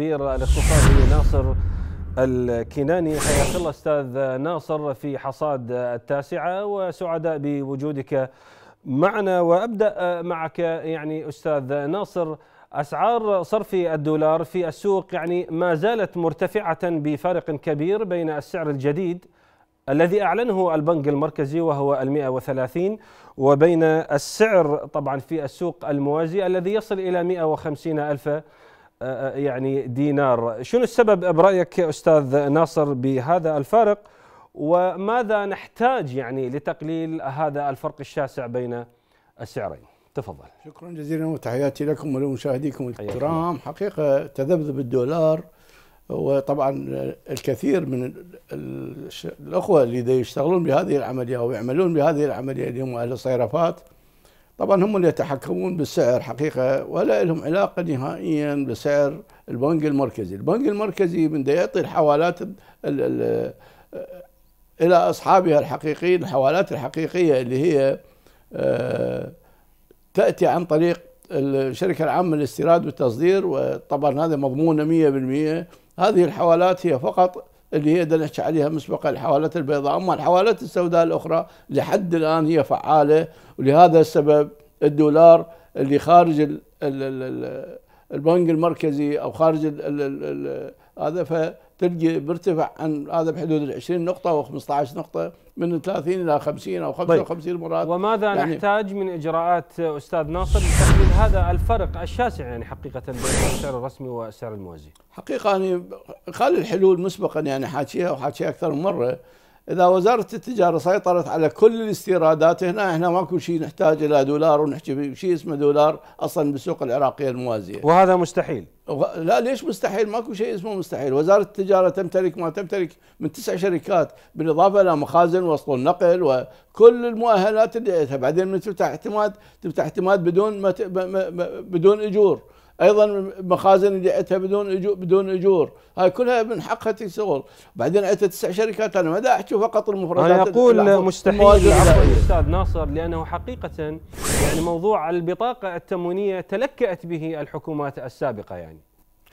التخبير الاقتصادي ناصر الكناني حياك الله استاذ ناصر في حصاد التاسعه وسعداء بوجودك معنا وابدا معك يعني استاذ ناصر اسعار صرف الدولار في السوق يعني ما زالت مرتفعه بفارق كبير بين السعر الجديد الذي اعلنه البنك المركزي وهو ال 130 وبين السعر طبعا في السوق الموازي الذي يصل الى 150 الف يعني دينار شنو السبب برأيك أستاذ ناصر بهذا الفارق وماذا نحتاج يعني لتقليل هذا الفرق الشاسع بين السعرين تفضل شكرا جزيلا وتحياتي لكم ولمشاهديكم الكرام حقيقة تذبذب الدولار وطبعا الكثير من الأخوة اللي يشتغلون بهذه العملية ويعملون بهذه العملية اللي هم أهل الصيرفات طبعا هم اللي يتحكمون بالسعر حقيقة ولا لهم علاقة نهائيا بسعر البنك المركزي البنك المركزي من يعطي الحوالات الـ الـ إلى أصحابها الحقيقيين الحوالات الحقيقية اللي هي آه، تأتي عن طريق الشركة العامة للاستيراد والتصدير وطبعا هذا مضمونة 100% هذه الحوالات هي فقط اللي هي نحكي عليها مسبقا الحوالات البيضاء أما الحوالات السوداء الأخرى لحد الآن هي فعالة ولهذا السبب الدولار اللي خارج البنك المركزي أو خارج هذا تلقي مرتفع عن هذا بحدود ال 20 نقطة أو 15 نقطة من 30 إلى 50 أو 55 طيب. مرات وماذا يعني نحتاج من إجراءات أستاذ ناصر لتحليل هذا الفرق الشاسع يعني حقيقة بين السعر الرسمي والسعر الموازي؟ حقيقة أنا يعني خالي الحلول مسبقا يعني حاكيها وحاكيها أكثر من مرة اذا وزاره التجاره سيطرت على كل الاستيرادات هنا احنا ماكو شيء نحتاج الى دولار ونحكي شيء اسمه دولار اصلا بالسوق العراقيه الموازيه. وهذا مستحيل. لا ليش مستحيل؟ ماكو شيء اسمه مستحيل، وزاره التجاره تمتلك ما تمتلك من تسع شركات بالاضافه الى مخازن واسطول نقل وكل المؤهلات اللي بعدين من تفتح اعتماد تفتح اعتماد بدون ما بدون اجور. ايضا مخازن اللي اتها بدون اجور بدون اجور هاي كلها من حقها تشتغل بعدين اتى تسع شركات انا ما دا احكي فقط المفردات انا اقول مستحيل استاذ ناصر لانه حقيقه يعني موضوع البطاقه التموينيه تلكأت به الحكومات السابقه يعني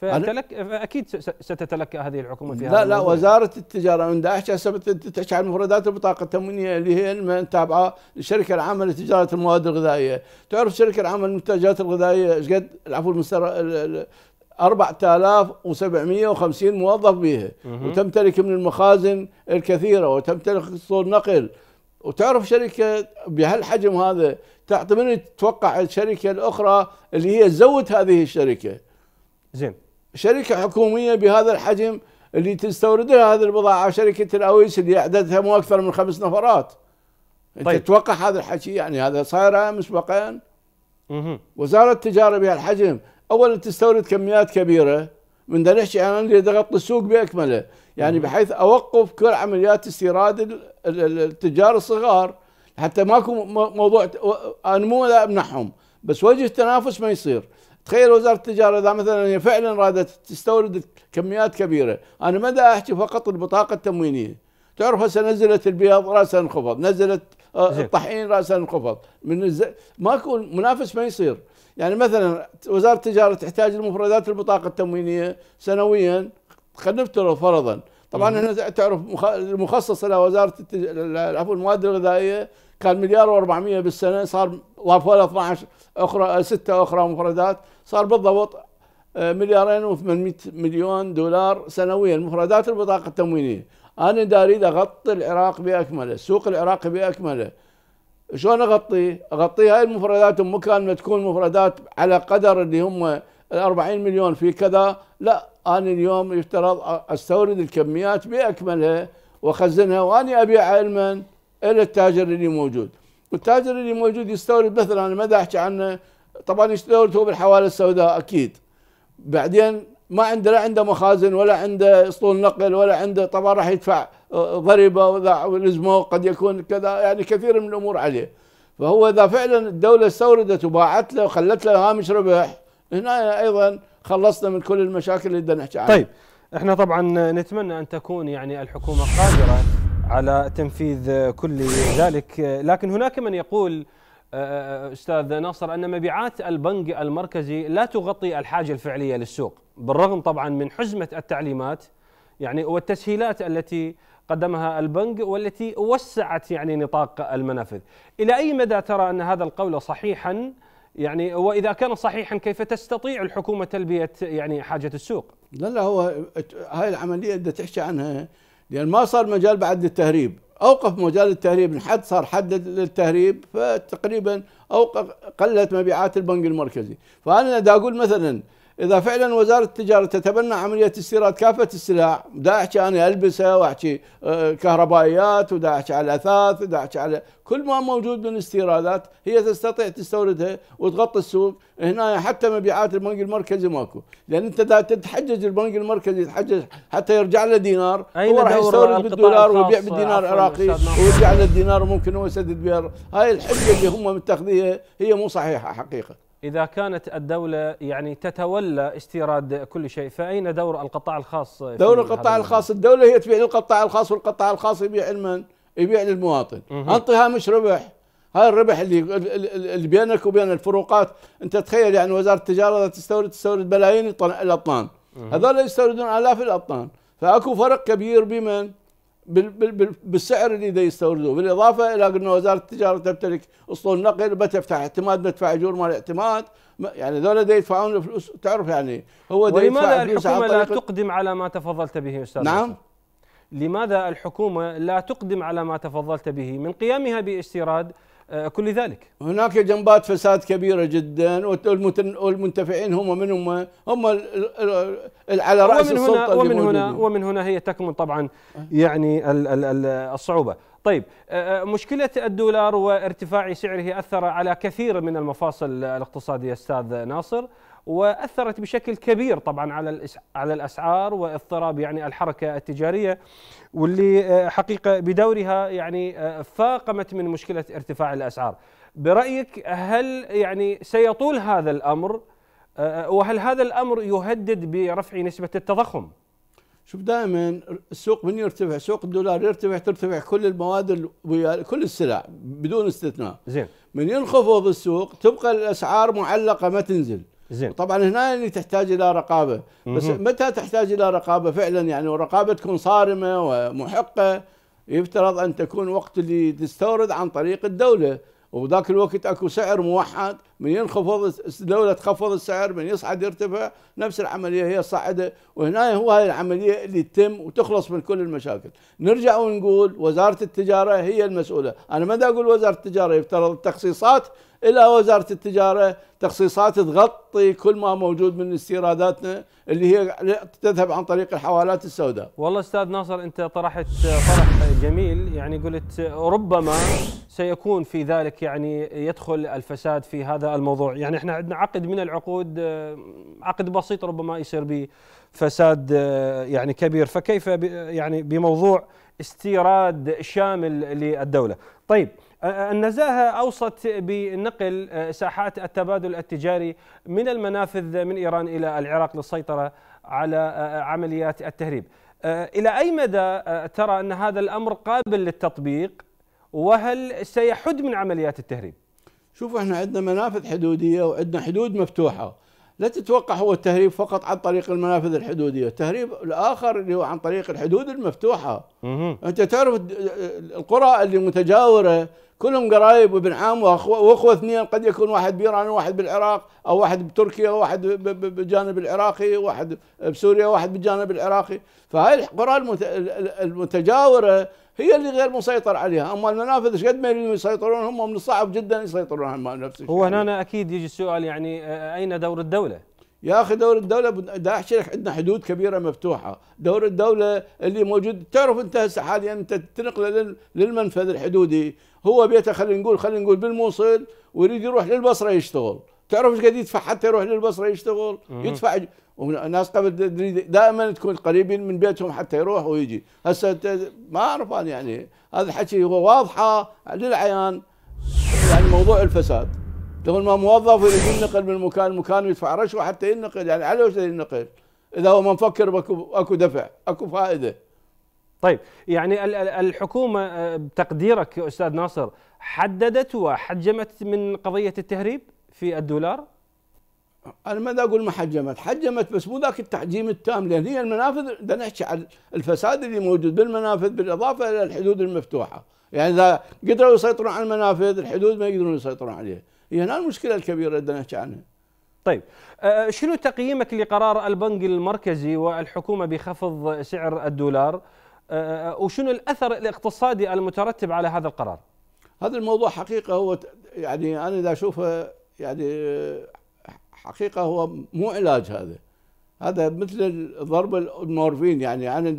فتلك اكيد ستتلكى هذه الحكومه في لا لا وزاره التجاره من داعش اثبتت تشعل مفردات البطاقه التموينيه اللي هي التابعه للشركه العامه لتجاره المواد الغذائيه، تعرف الشركه العامه للمنتجات الغذائيه ايش قد العفو المستر 4750 موظف بها وتمتلك من المخازن الكثيره وتمتلك صور نقل وتعرف شركه بهالحجم هذا تعطي من تتوقع الشركه الاخرى اللي هي تزود هذه الشركه. زين شركه حكوميه بهذا الحجم اللي تستوردها هذه البضاعه شركه الاويس اللي عددها مو اكثر من خمس نفرات طيب. تتوقع هذا الحكي يعني هذا صاير مسبقا. وزاره التجاره بهالحجم اولا تستورد كميات كبيره من ده نحكي انا اللي اغطي السوق باكمله يعني بحيث اوقف كل عمليات استيراد التجار الصغار حتى ماكو موضوع انمو مو امنحهم بس وجه التنافس ما يصير تخيل وزاره التجاره اذا مثلا هي فعلا رادت تستورد كميات كبيره، انا ما دا احكي فقط البطاقه التموينيه، تعرف هسه نزلت البيض راسا انخفض، نزلت آه، الطحين راسا انخفض، من الز... ماكو منافس ما يصير، يعني مثلا وزاره التجاره تحتاج لمفردات البطاقه التموينيه سنويا خلينا نفترض فرضا طبعا هنا تعرف المخصص وزاره عفوا المواد الغذائيه كان مليار و400 بالسنه صار ضافوا له 12 اخرى سته اخرى مفردات صار بالضبط آه، مليارين و800 مليون دولار سنويا مفردات البطاقه التموينيه انا اريد اغطي العراق باكمله السوق العراقي باكمله شلون اغطيه؟ اغطي هاي المفردات مكان ما تكون مفردات على قدر اللي هم ال 40 مليون في كذا لا أنا اليوم يفترض أستورد الكميات بأكملها وأخزنها وأني أبيعها لمن؟ إلى التاجر اللي موجود والتاجر اللي موجود يستورد مثلا أنا ما أحكي عنه طبعا يستورد هو بالحوالة السوداء أكيد بعدين ما عنده لا عنده مخازن ولا عنده اسطول نقل ولا عنده طبعا راح يدفع آه، ضريبه ولزمه قد يكون كذا يعني كثير من الامور عليه فهو اذا فعلا الدوله استوردت وباعت له وخلت له هامش ربح هنا ايضا خلصنا من كل المشاكل اللي بدنا نحكي عنها طيب احنا طبعا نتمنى ان تكون يعني الحكومه قادره على تنفيذ كل ذلك لكن هناك من يقول آه، آه، استاذ ناصر ان مبيعات البنك المركزي لا تغطي الحاجه الفعليه للسوق بالرغم طبعا من حزمه التعليمات يعني والتسهيلات التي قدمها البنك والتي وسعت يعني نطاق المنافذ الى اي مدى ترى ان هذا القول صحيحا يعني واذا كان صحيحا كيف تستطيع الحكومه تلبيه يعني حاجه السوق؟ لا لا هو هاي العمليه اللي تحكي عنها لان ما صار مجال بعد للتهريب، اوقف مجال التهريب حد صار حد للتهريب فتقريبا اوقف قلت مبيعات البنك المركزي، فانا دا اقول مثلا اذا فعلا وزاره التجاره تتبنى عمليه استيراد كافه السلع دا احكي انا البسه واحكي آه، كهربائيات ودا احكي على الاثاث ودا احكي على كل ما موجود من استيرادات هي تستطيع تستوردها وتغطي السوق هنا حتى مبيعات البنك المركزي ماكو لان انت دا تتحجج البنك المركزي يتحجج حتى يرجع له دينار هو راح يستورد بالدولار ويبيع بالدينار العراقي ويرجع له الدينار وممكن هو يسدد بها هاي الحجه اللي هم متخذيها هي مو صحيحه حقيقه إذا كانت الدولة يعني تتولى استيراد كل شيء فأين دور القطاع الخاص دور القطاع الخاص الدولة هي تبيع للقطاع الخاص والقطاع الخاص يبيع لمن؟ يبيع للمواطن انطي هامش ربح هذا الربح اللي اللي بينك وبين الفروقات انت تخيل يعني وزاره التجاره تستورد تستورد بلايين الاطنان هذول يستوردون الاف الاطنان فاكو فرق كبير بمن؟ بالسعر اللي دا يستوردوه بالاضافه الى ان وزاره التجاره تمتلك اسطول نقل بتفتح اعتماد ندفع اجور مال اعتماد يعني ذولا دا يدفعون الفلوس تعرف يعني هو دا يدفع فلوس ولماذا الحكومه لا تقدم على ما تفضلت به استاذ نعم لماذا الحكومه لا تقدم على ما تفضلت به من قيامها باستيراد كل ذلك هناك جنبات فساد كبيره جدا والمنتفعين هم من هم هم على راس ومن هنا السلطه ومن هنا ومن هنا هي تكمن طبعا يعني الصعوبه طيب آه، آه، مشكلة الدولار وارتفاع سعره أثر على كثير من المفاصل الاقتصادية أستاذ ناصر واثرت بشكل كبير طبعا على على الاسعار واضطراب يعني الحركه التجاريه واللي آه، حقيقه بدورها يعني آه، فاقمت من مشكله ارتفاع الاسعار. برايك هل يعني سيطول هذا الامر آه، وهل هذا الامر يهدد برفع نسبه التضخم؟ شوف دائما السوق من يرتفع سوق الدولار يرتفع ترتفع كل المواد كل السلع بدون استثناء زين من ينخفض السوق تبقى الاسعار معلقه ما تنزل زين طبعا هنا اللي يعني تحتاج الى رقابه بس مم. متى تحتاج الى رقابه فعلا يعني ورقابه تكون صارمه ومحقه يفترض ان تكون وقت اللي تستورد عن طريق الدوله وذاك الوقت اكو سعر موحد من ينخفض الدولة تخفض السعر من يصعد يرتفع نفس العملية هي صاعده وهنا هو هاي العملية اللي تتم وتخلص من كل المشاكل نرجع ونقول وزارة التجارة هي المسؤولة أنا ما أقول وزارة التجارة يفترض التخصيصات إلى وزارة التجارة تخصيصات تغطي كل ما موجود من استيراداتنا اللي هي تذهب عن طريق الحوالات السوداء والله أستاذ ناصر أنت طرحت طرح جميل يعني قلت ربما سيكون في ذلك يعني يدخل الفساد في هذا الموضوع يعني احنا عندنا عقد من العقود آه، عقد بسيط ربما يصير بفساد آه، يعني كبير فكيف يعني بموضوع استيراد شامل للدولة طيب آه، النزاهة أوصت بنقل ساحات التبادل التجاري من المنافذ من إيران إلى العراق للسيطرة على عمليات التهريب إلى أي مدى ترى أن هذا الأمر قابل للتطبيق وهل سيحد من عمليات التهريب؟ شوفوا احنا عندنا منافذ حدوديه وعندنا حدود مفتوحه لا تتوقع هو التهريب فقط عن طريق المنافذ الحدوديه، التهريب الاخر اللي هو عن طريق الحدود المفتوحه. مه. انت تعرف القرى اللي متجاوره كلهم قرايب وابن عم واخوه اثنين قد يكون واحد بايران وواحد بالعراق او واحد بتركيا وواحد بالجانب العراقي وواحد بسوريا وواحد بالجانب العراقي، فهاي القرى المتجاوره هي اللي غير مسيطر عليها اما المنافذ ايش قد ما يسيطرون هم من الصعب جدا يسيطرون على نفس الشيء هو هنا اكيد يجي السؤال يعني اين دور الدوله يا اخي دور الدوله بدا احكي لك عندنا حدود كبيره مفتوحه، دور الدوله اللي موجود تعرف انت هسه حاليا انت تنقله للمنفذ الحدودي، هو بيته خلينا نقول خلينا نقول بالموصل ويريد يروح للبصره يشتغل، تعرف ايش قاعد يدفع حتى يروح للبصره يشتغل يدفع وناس قبل دائما تكون قريبين من بيتهم حتى يروح ويجي هسه ما اعرف انا يعني هذا الحكي هو واضحه للعيان يعني موضوع الفساد تقول ما موظف يريد ينقل من مكان لمكان ويدفع رشوه حتى ينقل يعني على وش ينقل اذا هو ما مفكر باكو اكو دفع اكو فائده طيب يعني الحكومه آه، بتقديرك استاذ ناصر حددت وحجمت من قضيه التهريب في الدولار؟ انا ماذا اقول ما حجمت، حجمت بس مو ذاك التحجيم التام لان هي المنافذ بدنا نحكي عن الفساد اللي موجود بالمنافذ بالاضافه الى الحدود المفتوحه، يعني اذا قدروا يسيطرون على المنافذ الحدود ما يقدرون يسيطرون عليها، هي هنا المشكله الكبيره اللي بدنا نحكي عنها. طيب آه، شنو تقييمك لقرار البنك المركزي والحكومه بخفض سعر الدولار؟ آه، آه، وشنو الاثر الاقتصادي المترتب على هذا القرار؟ هذا الموضوع حقيقه هو يعني انا اذا اشوفه يعني حقيقه هو مو علاج هذا هذا مثل ضرب المورفين يعني يعني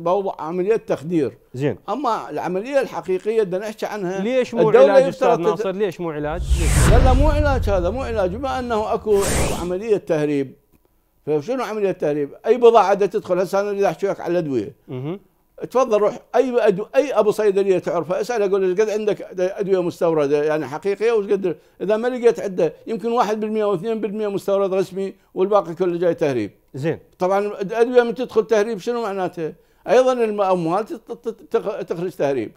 بوضع عمليه تخدير زين اما العمليه الحقيقيه بدنا نحكي عنها ليش مو علاج استاذ ناصر ليش مو علاج؟ لا لا مو علاج هذا مو علاج بما انه اكو عمليه تهريب فشنو عمليه تهريب؟ اي بضاعه تدخل هسه انا بدي احكي لك على الادويه تفضل روح اي أدو اي ابو صيدليه تعرفه اسال اقول له قد عندك ادويه مستورده يعني حقيقيه وش قد اذا ما لقيت عده يمكن 1% او 2 مستورد رسمي والباقي كله جاي تهريب. زين. طبعا الادويه من تدخل تهريب شنو معناته؟ ايضا الاموال تخرج تهريب.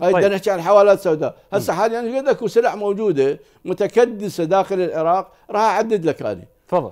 هاي طيب. نحكي عن حوالات سوداء، هسه حاليا يعني قد اكو سلع موجوده متكدسه داخل العراق راح اعدد لك هذه. تفضل.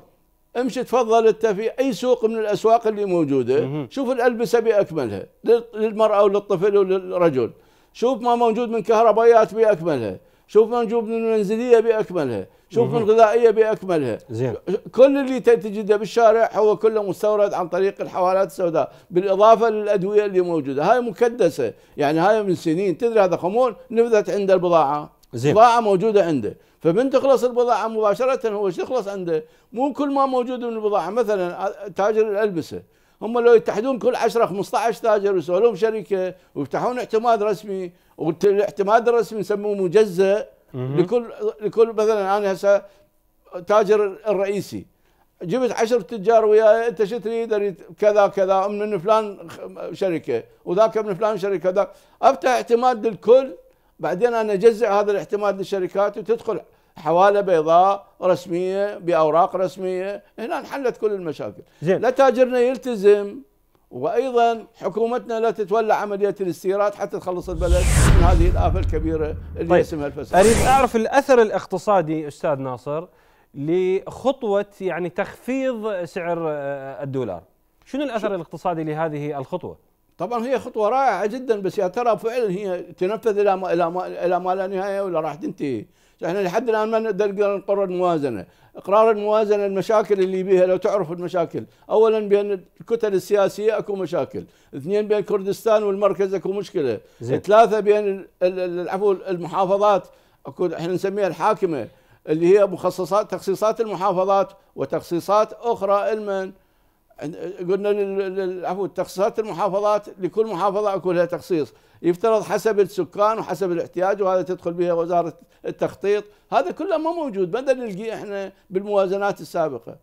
امشي تفضل انت في اي سوق من الاسواق اللي موجوده شوف الالبسه باكملها للمراه وللطفل وللرجل شوف ما موجود من كهربائيات باكملها شوف ما موجود من منزليه باكملها شوف من غذائيه باكملها زين كل اللي تجده بالشارع هو كله مستورد عن طريق الحوالات السوداء بالاضافه للادويه اللي موجوده هاي مكدسه يعني هاي من سنين تدري هذا خمول نفذت عند البضاعه زين بضاعه موجوده عنده فمن تخلص البضاعة مباشرة هو شو يخلص عنده مو كل ما موجود من البضاعة مثلا تاجر الألبسة هم لو يتحدون كل 10 15 تاجر ويسوون شركه ويفتحون اعتماد رسمي والاعتماد الرسمي يسموه مجزء لكل لكل مثلا انا هسه تاجر الرئيسي جبت 10 تجار وياي انت شو تريد؟ اريد كذا كذا من فلان شركه وذاك من فلان شركه ذاك افتح اعتماد للكل بعدين انا اجزع هذا الاعتماد للشركات وتدخل حواله بيضاء رسميه باوراق رسميه هنا انحلت كل المشاكل زين. لا تاجرنا يلتزم وايضا حكومتنا لا تتولى عمليه الاستيراد حتى تخلص البلد من هذه الافه الكبيره اللي طيب. اسمها الفساد. اريد اعرف الاثر الاقتصادي استاذ ناصر لخطوه يعني تخفيض سعر آه، الدولار. شنو الاثر شو. الاقتصادي لهذه الخطوه؟ طبعا هي خطوه رائعه جدا بس يا ترى فعلا هي تنفذ الى ما الى ما, إلى ما لا نهايه ولا راح تنتهي؟ احنا لحد الان ما نقدر نقرر الموازنه، اقرار الموازنه المشاكل اللي بيها لو تعرف المشاكل، اولا بين الكتل السياسيه اكو مشاكل، اثنين بين كردستان والمركز اكو مشكله، زي. ثلاثه بين العفو المحافظات اكو احنا نسميها الحاكمه اللي هي مخصصات تخصيصات المحافظات وتخصيصات اخرى المن قلنا عفوا تخصيصات المحافظات لكل محافظه اكو لها تخصيص يفترض حسب السكان وحسب الاحتياج وهذا تدخل بها وزاره التخطيط هذا كله ما موجود بدل نلقيه احنا بالموازنات السابقه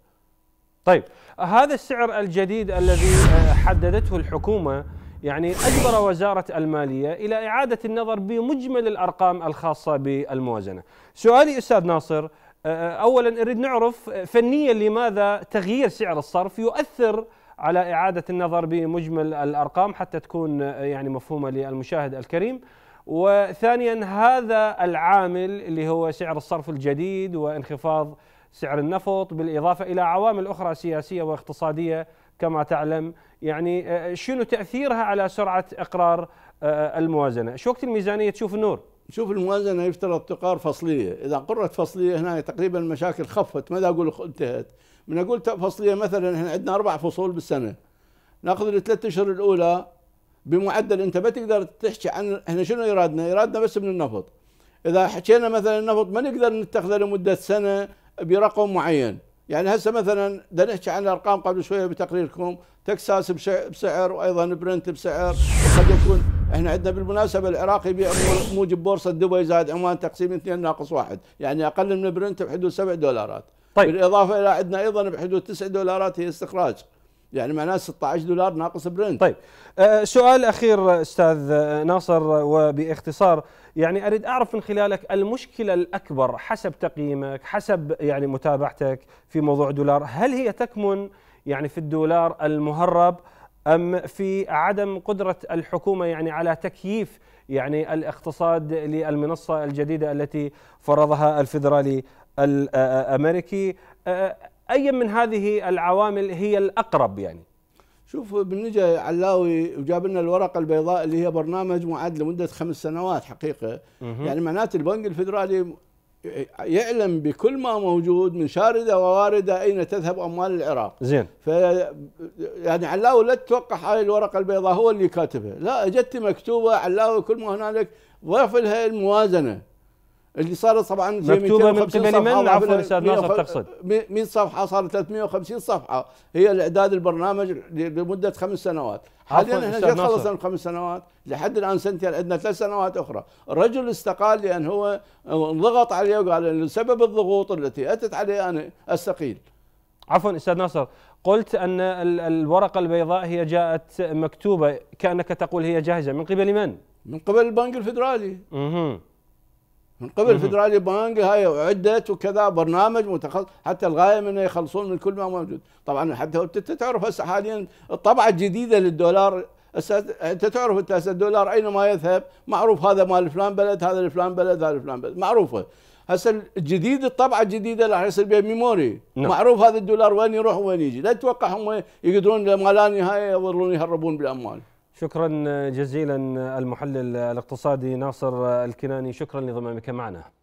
طيب هذا السعر الجديد الذي آه، حددته الحكومه يعني اجبر وزاره الماليه الى اعاده النظر بمجمل الارقام الخاصه بالموازنه سؤالي استاذ ناصر أه، اولا نريد نعرف فنيا لماذا تغيير سعر الصرف يؤثر على اعاده النظر بمجمل الارقام حتى تكون أه، يعني مفهومه للمشاهد الكريم وثانيا هذا العامل اللي هو سعر الصرف الجديد وانخفاض سعر النفط بالاضافه الى عوامل اخرى سياسيه واقتصاديه كما تعلم يعني أه، شنو تاثيرها على سرعه اقرار الموازنه؟ شو وقت الميزانيه تشوف النور؟ شوف الموازنة يفترض تقار فصلية إذا قرت فصلية هنا تقريبا المشاكل خفت ماذا أقول انتهت من أقول فصلية مثلا إحنا عندنا أربع فصول بالسنة ناخذ الثلاث أشهر الأولى بمعدل أنت ما تقدر تحكي عن إحنا شنو إرادنا إرادنا بس من النفط إذا حكينا مثلا النفط ما نقدر نتخذه لمدة سنة برقم معين يعني هسه مثلا بدنا نحكي عن الارقام قبل شويه بتقريركم تكساس بسعر وايضا برنت بسعر وقد يكون احنا عندنا بالمناسبه العراقي يبيع موجب بورصه دبي زائد عمان تقسيم 2 ناقص واحد يعني اقل من برنت بحدود 7 دولارات طيب بالاضافه الى عندنا ايضا بحدود 9 دولارات هي استخراج يعني معناه 16 دولار ناقص برنت طيب آه سؤال اخير استاذ آه، ناصر وباختصار يعني اريد اعرف من خلالك المشكله الاكبر حسب تقييمك حسب يعني متابعتك في موضوع الدولار هل هي تكمن يعني في الدولار المهرب ام في عدم قدره الحكومه يعني على تكييف يعني الاقتصاد للمنصه الجديده التي فرضها الفدرالي الامريكي اي من هذه العوامل هي الاقرب يعني شوف بنجا علاوي وجاب لنا الورقه البيضاء اللي هي برنامج معد لمده خمس سنوات حقيقه مه. يعني معناته البنك الفدرالي يعلم بكل ما موجود من شارده ووارده اين تذهب اموال العراق. زين. ف يعني علاوي لا تتوقع هاي الورقه البيضاء هو اللي كاتبها، لا اجت مكتوبه علاوي كل ما هنالك ضاف لها الموازنه. اللي صارت طبعا مكتوبه من قبل من عفوا استاذ ناصر تقصد 100 صفحه صارت 350 صفحه هي الاعداد البرنامج لمده خمس سنوات حاليا احنا شو خلصنا من خمس سنوات لحد الان سنتين يعني عندنا ثلاث سنوات اخرى الرجل استقال لان هو انضغط عليه وقال سبب الضغوط التي اتت عليه انا استقيل عفوا استاذ ناصر قلت ان الورقه البيضاء هي جاءت مكتوبه كانك تقول هي جاهزه من قبل من؟ من قبل البنك الفدرالي. اها من قبل الفدرالي بانج هاي عدت وكذا برنامج متخصص حتى الغايه من يخلصون من كل ما موجود طبعا حتى انت تعرف هسه حاليا الطبعه الجديده للدولار انت تعرف انت هسه الدولار اينما يذهب معروف هذا مال فلان بلد هذا فلان بلد هذا فلان بلد معروفه هسه الجديد الطبعه الجديده راح يصير بها ميموري نعم. معروف هذا الدولار وين يروح وين يجي لا تتوقع هم يقدرون لما لا نهايه يظلون يهربون بالاموال شكرا جزيلا المحلل الاقتصادي ناصر الكناني شكرا لضمامك معنا